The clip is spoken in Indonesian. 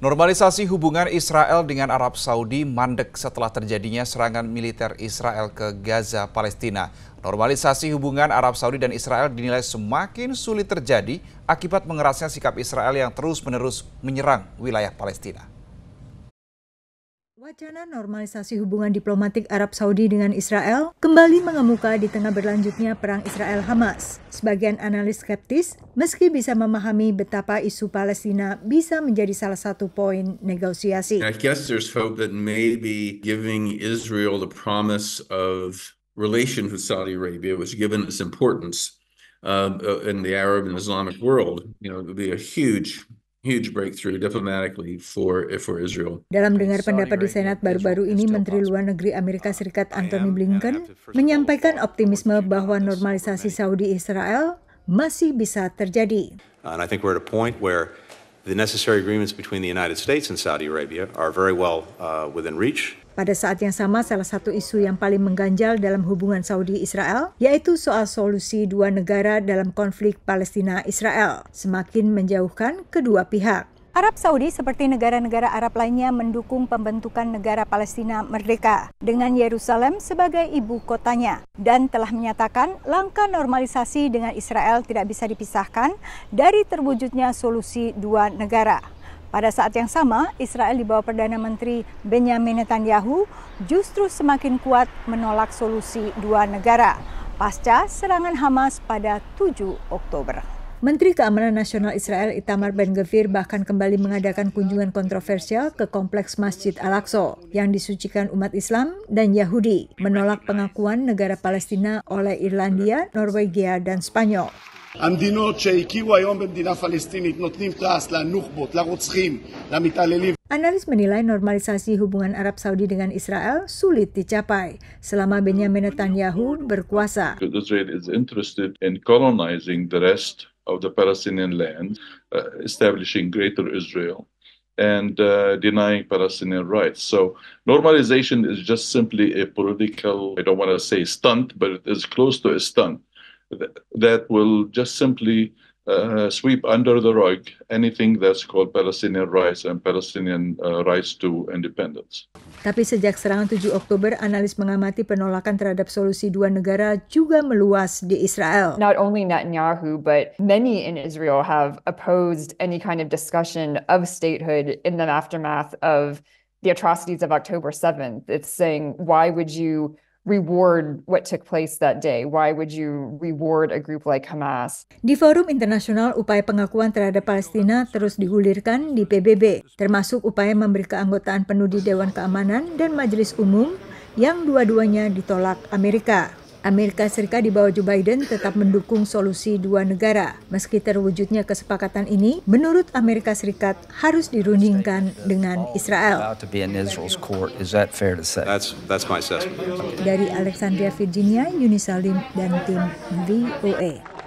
Normalisasi hubungan Israel dengan Arab Saudi mandek setelah terjadinya serangan militer Israel ke Gaza, Palestina. Normalisasi hubungan Arab Saudi dan Israel dinilai semakin sulit terjadi akibat mengerasnya sikap Israel yang terus-menerus menyerang wilayah Palestina. Wacana normalisasi hubungan diplomatik Arab Saudi dengan Israel kembali mengemuka di tengah berlanjutnya perang Israel-Hamas. Sebagian analis skeptis, meski bisa memahami betapa isu Palestina bisa menjadi salah satu poin negosiasi. I guess there's hope that maybe giving Israel the promise of relation with Saudi Arabia which given its importance uh, uh, in the Arab and Islamic world. You know, it would be a huge huge breakthrough diplomatically for for Israel. Dalam dengar pendapat di Senat baru-baru ini, Menteri Luar Negeri Amerika Serikat Antony Blinken menyampaikan optimisme bahwa normalisasi Saudi Israel masih bisa terjadi. And I think we're at a point where the necessary agreements between the United States and Saudi Arabia are very well uh, within reach. Pada saat yang sama, salah satu isu yang paling mengganjal dalam hubungan Saudi-Israel yaitu soal solusi dua negara dalam konflik Palestina-Israel, semakin menjauhkan kedua pihak. Arab Saudi seperti negara-negara Arab lainnya mendukung pembentukan negara Palestina merdeka dengan Yerusalem sebagai ibu kotanya dan telah menyatakan langkah normalisasi dengan Israel tidak bisa dipisahkan dari terwujudnya solusi dua negara. Pada saat yang sama, Israel di bawah Perdana Menteri Benjamin Netanyahu justru semakin kuat menolak solusi dua negara pasca serangan Hamas pada 7 Oktober. Menteri Keamanan Nasional Israel Itamar Ben-Gvir bahkan kembali mengadakan kunjungan kontroversial ke kompleks Masjid Al-Aqsa yang disucikan umat Islam dan Yahudi, menolak pengakuan negara Palestina oleh Irlandia, Norwegia, dan Spanyol. המדינות שהכירו היום במדינה פלסטינית נותנים טראסט לנוח'בות, לרוצחים, למתעללים. Analis menilai normalisasi hubungan Arab Saudi dengan Israel sulit dicapai selama Benjamin Netanyahu berkuasa. Israel is interested in colonizing the rest of the Palestinian land, uh, establishing greater Israel and uh, denying Palestinian rights. So normalization is just simply a political, I don't want to say stunt, but it is close to a stunt that will just simply uh, sweep under the rug anything that's called Palestinian rights and Palestinian uh, rights to independence. Tapi sejak serangan 7 Oktober, analis mengamati penolakan terhadap solusi dua negara juga meluas di Israel. Not only Netanyahu, but many in Israel have opposed any kind of discussion of statehood in the aftermath of the atrocities of October 7th. It's saying, why would you reward what took place that day? Why would you reward a group like Hamas? Di forum internasional, upaya pengakuan terhadap Palestina terus digulirkan di PBB, termasuk upaya memberi keanggotaan penuh di Dewan Keamanan dan Majelis Umum yang dua-duanya ditolak Amerika. Amerika Serikat di bawah Joe Biden tetap mendukung solusi dua negara. Meski terwujudnya kesepakatan ini, menurut Amerika Serikat harus dirundingkan dengan Israel. Dari Alexandria, Virginia, Yuni Salim dan tim VOA.